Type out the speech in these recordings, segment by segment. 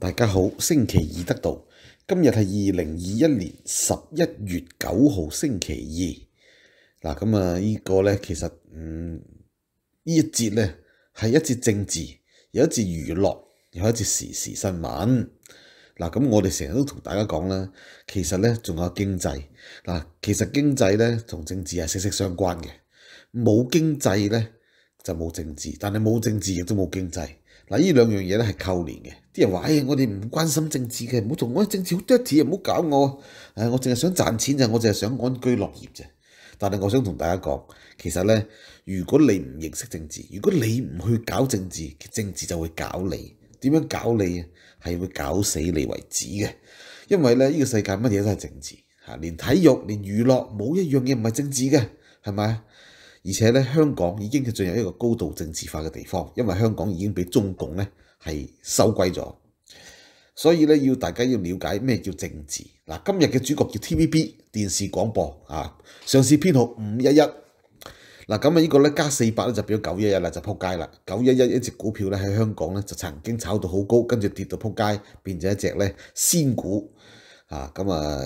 大家好，星期二得到，今日系二零二一年十一月九号星期二。嗱，咁啊，呢个咧，其实，嗯，呢一节咧系一节政治，有一节娱乐，有一节时事新闻。嗱，咁我哋成日都同大家讲啦，其实咧仲有经济。嗱，其实经济咧同政治系息息相关嘅，冇经济咧就冇政治，但系冇政治亦都冇经济。嗱，依兩樣嘢咧係扣連嘅，啲人話嘅，我哋唔關心政治嘅，唔好同我政治好 dirty，唔好搞我。唉，我淨係想賺錢咋，我淨係想安居樂業咋。但係我想同大家講，其實咧，如果你唔認識政治，如果你唔去搞政治，政治就會搞你。點樣搞你啊？係會搞死你為止嘅。因為咧，依個世界乜嘢都係政治嚇，連體育、連娛樂，冇一樣嘢唔係政治嘅，係咪啊？而且咧，香港已經進入一個高度政治化嘅地方，因為香港已經俾中共咧係收歸咗，所以咧要大家要了解咩叫政治嗱。今日嘅主角叫 T V B 電視廣播啊，上市編號五一一嗱。咁啊，呢個咧加四百咧就變咗九一一啦，就撲街啦。九一一一隻股票咧喺香港咧就曾經炒到好高，跟住跌到撲街，變咗一隻咧仙股啊。咁啊，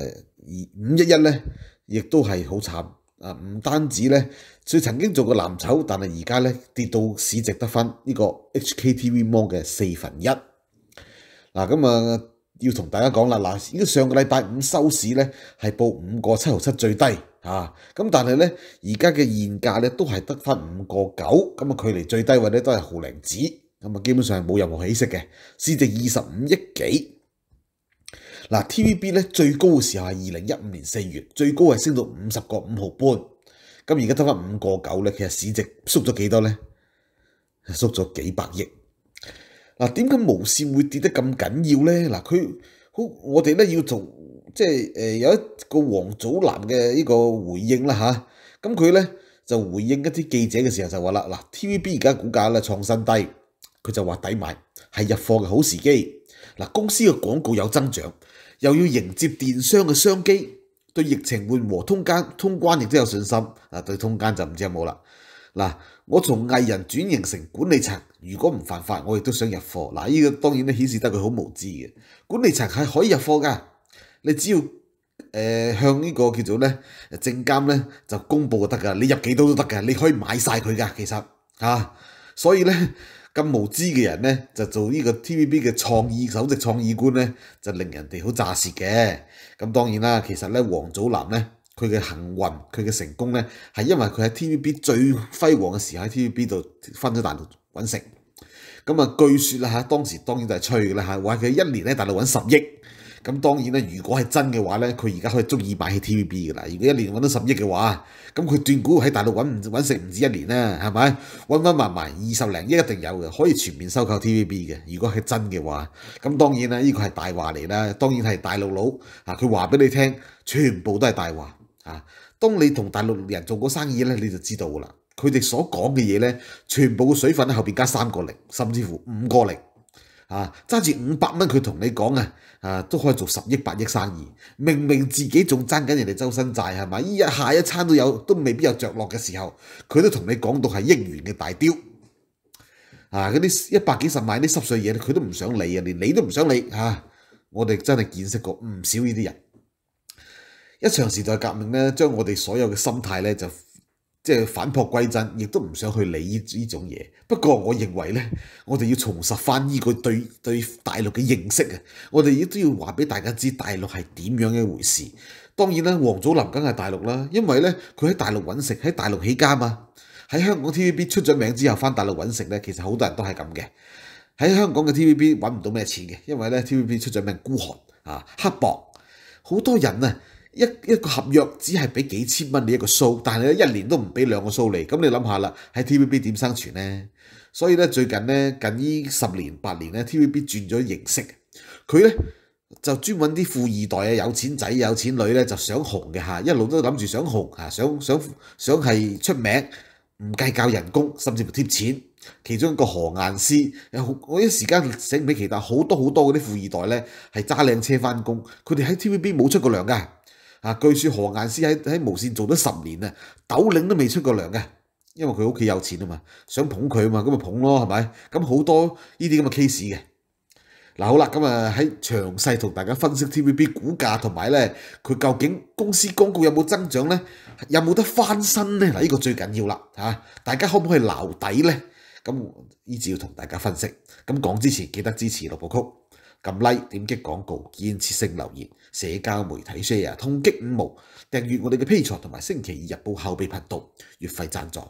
五一一咧亦都係好慘。啊，唔單止咧，佢曾經做過藍籌，但係而家咧跌到市值得翻呢個 HKTV Mall 嘅四分一。嗱，咁啊要同大家講啦，嗱，依家上個禮拜五收市咧係報五個七毫七最低啊，咁但係咧而家嘅現價咧都係得翻五個九，咁啊距離最低位咧都係毫零子，咁啊基本上係冇任何起色嘅，市值二十五億幾。嗱，TVB 咧最高嘅時候係二零一五年四月，最高係升到五十個五毫半，咁而家得翻五個九咧，其實市值縮咗幾多咧？縮咗幾百億。嗱，點解無線會跌得咁緊要咧？嗱，佢好，我哋咧要做，即係有一個黃祖藍嘅呢個回應啦嚇。咁佢咧就回應一啲記者嘅時候就話啦，嗱 TVB 而家股價咧創新低，佢就話抵買係入貨嘅好時機。嗱，公司嘅廣告有增長。又要迎接電商嘅商機，對疫情緩和通關通关亦都有信心啊！對通關就唔知有冇啦。嗱，我從藝人轉型成管理層，如果唔犯法，我亦都想入貨。嗱，呢個當然咧顯示得佢好無知嘅。管理層係可以入貨㗎，你只要诶向呢個叫做咧證監咧就公佈得㗎，你入幾多都得㗎，你可以買晒佢㗎。其實嚇，所以咧。咁無知嘅人咧，就做呢個 TVB 嘅創意首席創意官咧，就令人哋好詐舌嘅。咁當然啦，其實咧，黃祖藍咧，佢嘅幸運，佢嘅成功咧，係因為佢喺 TVB 最輝煌嘅時喺 TVB 度分咗大陸揾食。咁啊，據說啦嚇，當時當然就係吹嘅啦嚇，話佢一年咧大陸揾十億。咁當然咧，如果係真嘅話咧，佢而家可以足意買起 TVB 噶啦。如果一年揾到十億嘅話，咁佢斷估喺大陸揾唔揾食唔止一年啦，係咪？揾揾埋埋二十零億一定有嘅，可以全面收購 TVB 嘅。如果係真嘅話，咁當然啦，呢個係大話嚟啦。當然係大陸佬啊，佢話俾你聽，全部都係大話啊。當你同大陸人做過生意咧，你就知道噶啦，佢哋所講嘅嘢咧，全部水分咧後邊加三個零，甚至乎五個零。啊！揸住五百蚊，佢同你讲啊，啊都可以做十亿、八亿生意。明明自己仲争紧人哋周身债系咪？依一下一餐都有都未必有着落嘅时候，佢都同你讲到系亿元嘅大雕啊！嗰啲一百几十万啲湿碎嘢，佢都唔想理啊，连你都唔想理吓。我哋真系见识过唔少呢啲人。一场时代革命咧，将我哋所有嘅心态咧就。即係反璞歸真，亦都唔想去理呢種嘢。不過，我認為呢，我哋要重拾翻呢個對對大陸嘅認識啊！我哋亦都要話俾大家知大陸係點樣嘅回事。當然啦，黃祖林梗係大陸啦，因為呢，佢喺大陸揾食，喺大陸起家嘛。喺香港 TVB 出咗名之後，翻大陸揾食呢，其實好多人都係咁嘅。喺香港嘅 TVB 揾唔到咩錢嘅，因為呢 TVB 出咗名孤寒啊、刻薄，好多人啊。一一個合約只係俾幾千蚊你一個 show，但係咧一年都唔俾兩個 show 你，咁你諗下啦，喺 T.V.B. 點生存呢？所以咧最近咧近呢十年八年咧，T.V.B. 轉咗形式，佢咧就專揾啲富二代啊、有錢仔、有錢女咧，就想紅嘅嚇，一路都諗住想紅嚇，想想想係出名，唔計較人工，甚至乎貼錢。其中一個何雁詩，有我一時間醒唔起其他好多好多嗰啲富二代咧，係揸靚車翻工，佢哋喺 T.V.B. 冇出過糧噶。啊！據說何雁詩喺喺無線做咗十年啊，豆領都未出過糧嘅，因為佢屋企有錢啊嘛，想捧佢啊嘛，咁咪捧咯，係咪？咁好多呢啲咁嘅 case 嘅。嗱好啦，咁啊喺詳細同大家分析 T V B 股價同埋咧，佢究竟公司公告有冇增長咧，有冇得翻身咧？嗱，呢個最緊要啦嚇，大家可唔可以留底咧？咁呢次要同大家分析。咁講之前，記得支持六部曲，撳 like，點擊廣告，建設性留言。社交媒體 share 通擊五毛，訂閱我哋嘅披財同埋星期二日報後備頻道月費贊助。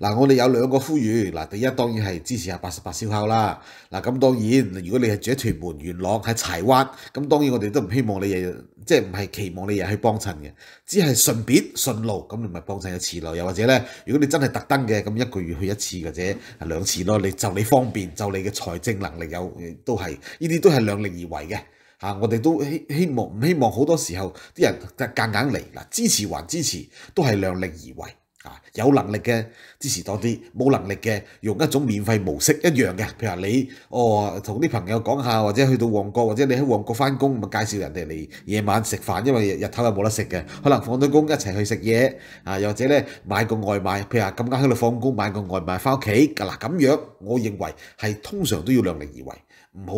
嗱，我哋有兩個呼籲。嗱，第一當然係支持下八十八燒烤啦。嗱，咁當然如果你係住喺屯門元朗喺柴灣，咁當然我哋都唔希望你日日，即係唔係期望你日去幫襯嘅，只係順便順路咁，你咪幫襯一次咯。又或者咧，如果你真係特登嘅，咁一個月去一次或者兩次咯，你就你方便就你嘅財政能力有都係呢啲都係兩力而為嘅。啊！我哋都希希望唔希望好多時候啲人夾夾硬嚟嗱，支持還支持都係量力而為啊。有能力嘅支持多啲，冇能力嘅用一種免費模式一樣嘅。譬如話你哦，同啲朋友講下，或者去到旺角，或者你喺旺角翻工，咪介紹人哋嚟夜晚食飯，因為日頭又冇得食嘅，可能放咗工一齊去食嘢啊，又或者咧買個外賣，譬如話咁啱喺度放工買個外賣翻屋企嗱，咁樣我認為係通常都要量力而為，唔好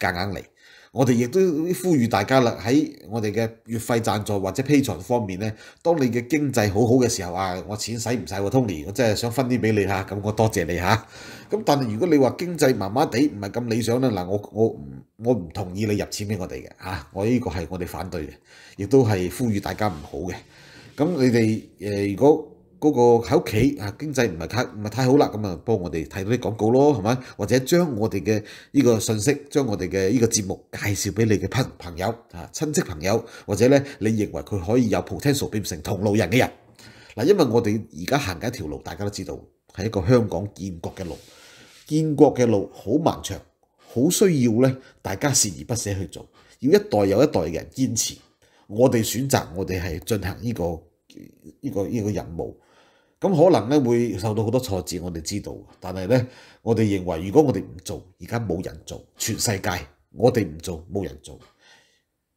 夾硬嚟。我哋亦都呼籲大家啦，喺我哋嘅月費贊助或者批存方面咧，當你嘅經濟好好嘅時候啊，我錢使唔使喎，Tony？我真係想分啲俾你嚇，咁我多謝你嚇。咁但係如果你話經濟麻麻地，唔係咁理想咧，嗱，我我我唔同意你入錢俾我哋嘅嚇，我呢個係我哋反對嘅，亦都係呼籲大家唔好嘅。咁你哋誒如果～嗰個喺屋企啊，經濟唔係太唔係太好啦，咁啊幫我哋睇到啲廣告咯，係咪？或者將我哋嘅呢個信息，將我哋嘅呢個節目介紹俾你嘅朋朋友啊、親戚朋友，或者咧你認為佢可以有 p o t e n t i a l 變成同路人嘅人嗱，因為我哋而家行緊一條路，大家都知道係一個香港建國嘅路，建國嘅路好漫長，好需要咧大家視而不捨去做，要一代又一代嘅人堅持。我哋選擇我哋係進行呢個呢个呢個任務。咁可能咧會受到好多挫折，我哋知道。但係咧，我哋認為如果我哋唔做，而家冇人做，全世界我哋唔做冇人做。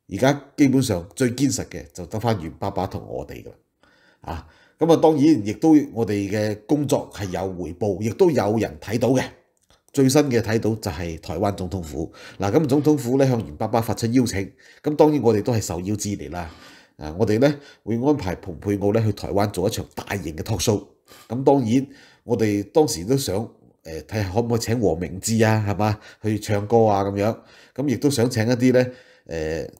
而家基本上最堅實嘅就得翻袁爸爸同我哋噶啦。啊，咁啊當然亦都我哋嘅工作係有回報，亦都有人睇到嘅。最新嘅睇到就係台灣總統府嗱，咁總統府咧向袁爸爸發出邀請，咁當然我哋都係受邀之嚟啦。啊！我哋咧會安排蓬佩奧咧去台灣做一場大型嘅 talk show。咁當然，我哋當時都想誒睇下可唔可以請黃明志啊，係嘛去唱歌啊咁樣。咁亦都想請一啲咧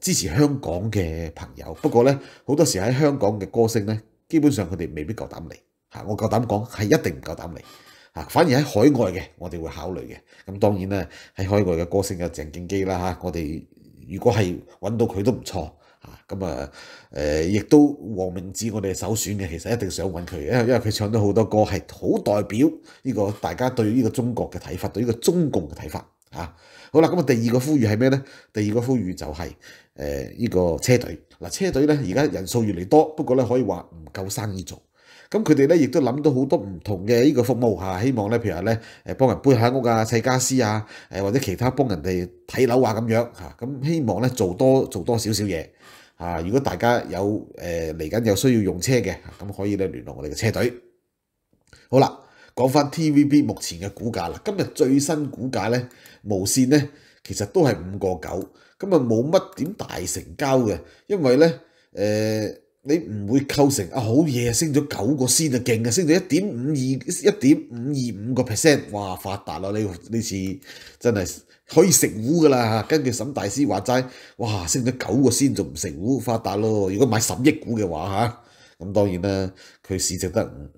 誒支持香港嘅朋友。不過咧，好多時喺香港嘅歌星咧，基本上佢哋未必夠膽嚟嚇。我夠膽講係一定唔夠膽嚟反而喺海外嘅，我哋會考慮嘅。咁當然咧，喺海外嘅歌星有鄭敬基啦我哋如果係揾到佢都唔錯。啊，咁啊，亦都黃明志我哋首選嘅，其實一定想揾佢，因為因佢唱咗好多歌係好代表呢個大家對呢個中國嘅睇法，對呢個中共嘅睇法。嚇，好啦，咁啊，第二個呼籲係咩咧？第二個呼籲就係誒呢個車隊。嗱，車隊咧而家人數越嚟多，不過咧可以話唔夠生意做。咁佢哋咧亦都諗到好多唔同嘅呢個服務嚇，希望咧譬如話咧誒幫人搬下屋啊、砌家私啊、或者其他幫人哋睇樓啊咁樣咁希望咧做多做多少少嘢。啊！如果大家有誒嚟緊有需要用車嘅，咁可以咧聯絡我哋嘅車隊。好啦，講翻 T V B 目前嘅股價啦，今日最新股價咧無線咧其實都係五個九，咁啊冇乜點大成交嘅，因為咧誒。你唔会构成啊，好嘢，升咗九个先啊，劲啊，升咗一点五二一点五二五个 percent，哇，发达啦！呢呢次真系可以食烏噶啦吓，根据沈大师话斋，哇，升咗九个先就唔食烏发达咯。如果买十亿股嘅话吓，咁当然啦，佢市值得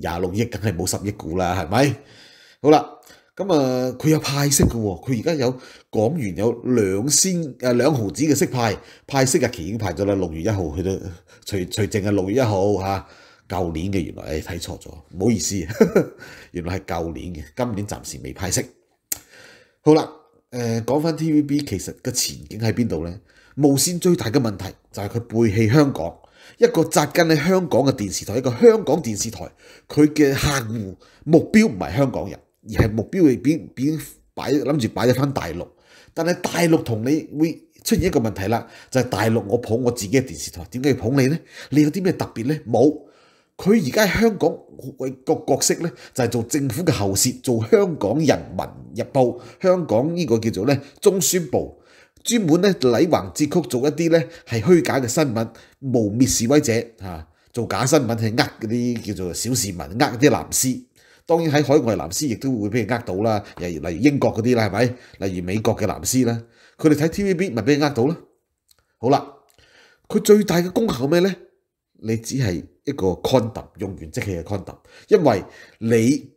廿六亿，梗系冇十亿股啦，系咪？好啦。咁啊，佢有派息嘅，佢而家有港元有两仙诶，两毫子嘅息派派息日期已经排咗啦。六月一号去到，除除净系六月一号吓，旧年嘅原来诶睇错咗，唔好意思，原来系旧年嘅，今年暂时未派息。好啦，诶，讲翻 T V B，其实個前景喺边度咧？无线最大嘅问题就系佢背弃香港一个扎根喺香港嘅电视台，一个香港电视台，佢嘅客户目标唔系香港人。而係目標已俾俾擺諗住擺咗翻大陸，但係大陸同你會出現一個問題啦，就係大陸我捧我自己嘅電視台，點解要捧你呢？你有啲咩特別呢？冇，佢而家喺香港為個角色咧，就係做政府嘅喉舌，做香港人民日報，香港呢個叫做咧中宣部，專門咧禮橫截曲做一啲咧係虛假嘅新聞，污蔑示威者做假新聞係呃嗰啲叫做小市民，呃啲藍絲。當然喺海外藍絲亦都會俾人呃到啦，例如例如英國嗰啲啦，係咪？例如美國嘅藍絲啦，佢哋睇 TVB 咪俾人呃到咯。好啦，佢最大嘅功效咩咧？你只係一個 c o n d o m 用完即棄嘅 c o n d o m 因為你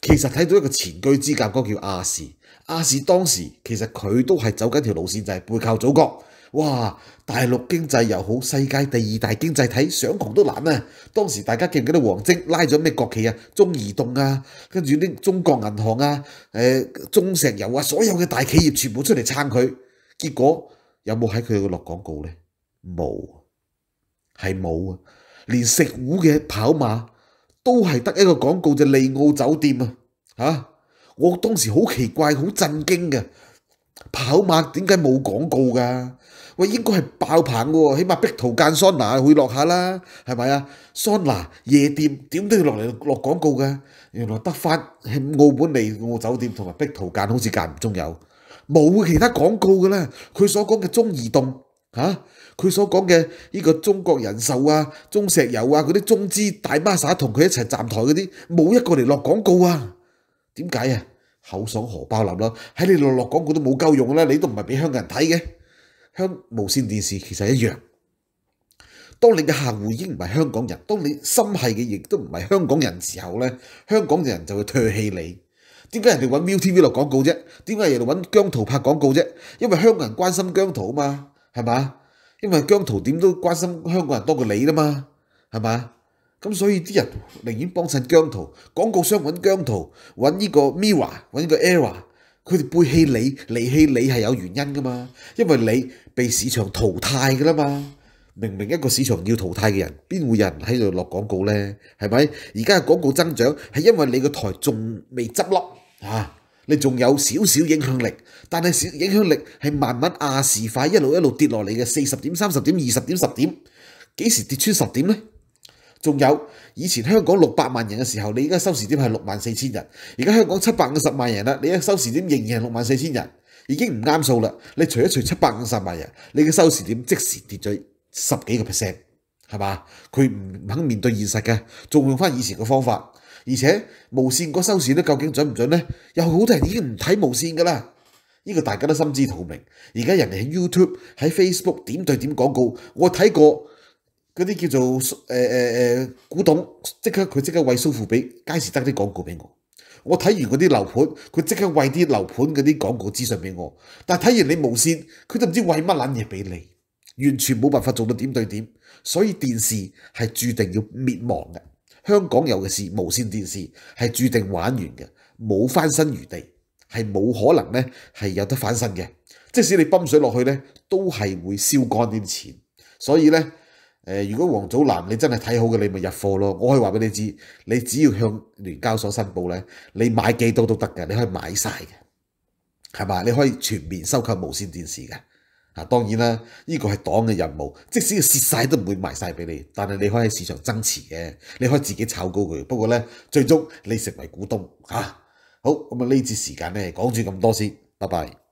其實睇到一個前居之格哥叫亞視，亞視當時其實佢都係走緊條路線，就係背靠祖國。哇！大陸經濟又好，世界第二大經濟體，想窮都難啊！當時大家記唔記得黃晶拉咗咩國企啊？中移動啊，跟住啲中國銀行啊，誒中石油啊，所有嘅大企業全部出嚟撐佢。結果有冇喺佢度落廣告呢？冇，係冇啊！連食糊嘅跑馬都係得一個廣告就利澳酒店啊！嚇！我當時好奇怪，好震驚嘅，跑馬點解冇廣告噶？喂，應該係爆棚嘅喎，起碼碧圖間桑拿會落下啦，係咪啊？桑拿夜店點都要落嚟落廣告嘅。原來得翻喺澳門利澳酒店同埋碧圖間好似間唔中有，冇其他廣告嘅啦。佢所講嘅中移動嚇，佢所講嘅呢個中國人壽啊、中石油啊嗰啲中資大媽撒同佢一齊站台嗰啲，冇一個嚟落廣告啊？點解啊？口爽荷包冧啦！喺你落落廣告都冇夠用啦，你都唔係俾香港人睇嘅。香無線電視其實一樣。當你嘅客户已經唔係香港人，當你心係嘅亦都唔係香港人時候咧，香港人就會唾棄你。點解人哋揾 m i TV 落廣告啫？點解人哋揾姜圖拍廣告啫？因為香港人關心姜圖啊嘛，係嘛？因為姜圖點都關心香港人多過你啦嘛，係嘛？咁所以啲人寧願幫襯姜圖廣告商揾姜圖，揾呢個 m i r w a 揾呢個 e r a 佢哋背弃你，离弃你係有原因噶嘛？因為你被市場淘汰噶啦嘛。明明一個市場要淘汰嘅人，邊會人喺度落廣告咧？係咪？而家嘅廣告增長係因為你個台仲未執笠啊！你仲有少少影響力，但係影響力係慢慢亞視化，一路一路跌落嚟嘅，四十點、三十點、二十點、十點，幾時跌穿十點咧？仲有以前香港六百万人嘅时候，你而家收視点系六万四千人，而家香港七百五十万人啦，你嘅收視点仍然系六万四千人，已经唔啱数啦。你除一除七百五十万人，你嘅收視点即时跌咗十几个 percent，系嘛？佢唔肯面对现实嘅，仲用翻以前嘅方法，而且无线嗰收視咧，究竟准唔准咧？有好多人已经唔睇无线噶啦，呢个大家都心知肚明。而家人哋喺 YouTube、喺 Facebook 点对点广告，我睇过。嗰啲叫做誒誒誒古董，即刻佢即刻喂收付比街市得啲廣告俾我。我睇完嗰啲樓盤，佢即刻喂啲樓盤嗰啲廣告資訊俾我。但係睇完你無線，佢就唔知喂乜撚嘢俾你，完全冇辦法做到點對點。所以電視係注定要滅亡嘅。香港有嘅事，無線電視係注定玩完嘅，冇翻身餘地，係冇可能咧係有得翻身嘅。即使你泵水落去咧，都係會燒乾啲錢。所以咧。誒，如果黃祖藍你真係睇好嘅，你咪入貨咯。我可以話俾你知，你只要向聯交所申報咧，你買幾多都得嘅，你可以買晒嘅，係嘛？你可以全面收購無線電視嘅。啊，當然啦，呢個係黨嘅任務，即使蝕晒都唔會賣晒俾你。但係你可以喺市場增持嘅，你可以自己炒高佢。不過咧，最終你成為股東嚇。好，咁啊呢節時間咧講住咁多先，拜拜。